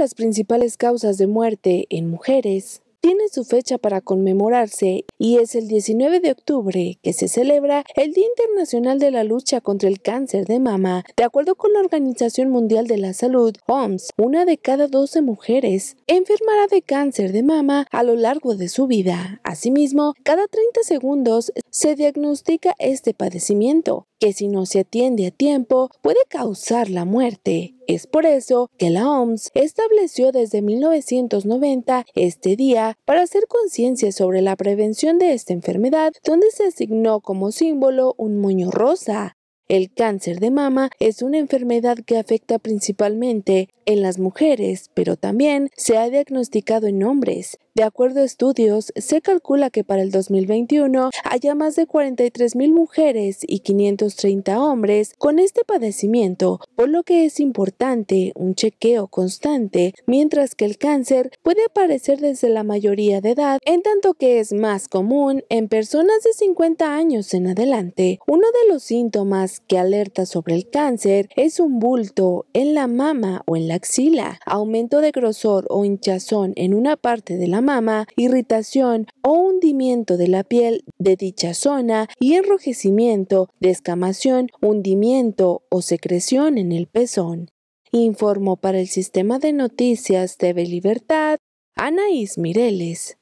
las principales causas de muerte en mujeres tiene su fecha para conmemorarse y es el 19 de octubre que se celebra el Día Internacional de la Lucha contra el Cáncer de Mama. De acuerdo con la Organización Mundial de la Salud, OMS, una de cada 12 mujeres enfermará de cáncer de mama a lo largo de su vida. Asimismo, cada 30 segundos se diagnostica este padecimiento, que si no se atiende a tiempo puede causar la muerte. Es por eso que la OMS estableció desde 1990 este día para hacer conciencia sobre la prevención de esta enfermedad, donde se asignó como símbolo un moño rosa. El cáncer de mama es una enfermedad que afecta principalmente en las mujeres, pero también se ha diagnosticado en hombres. De acuerdo a estudios, se calcula que para el 2021 haya más de 43.000 mujeres y 530 hombres con este padecimiento, por lo que es importante un chequeo constante, mientras que el cáncer puede aparecer desde la mayoría de edad, en tanto que es más común en personas de 50 años en adelante. Uno de los síntomas que alerta sobre el cáncer es un bulto en la mama o en la axila, aumento de grosor o hinchazón en una parte de la mama, irritación o hundimiento de la piel de dicha zona y enrojecimiento, descamación, hundimiento o secreción en el pezón. Informo para el Sistema de Noticias TV Libertad, Anaís Mireles.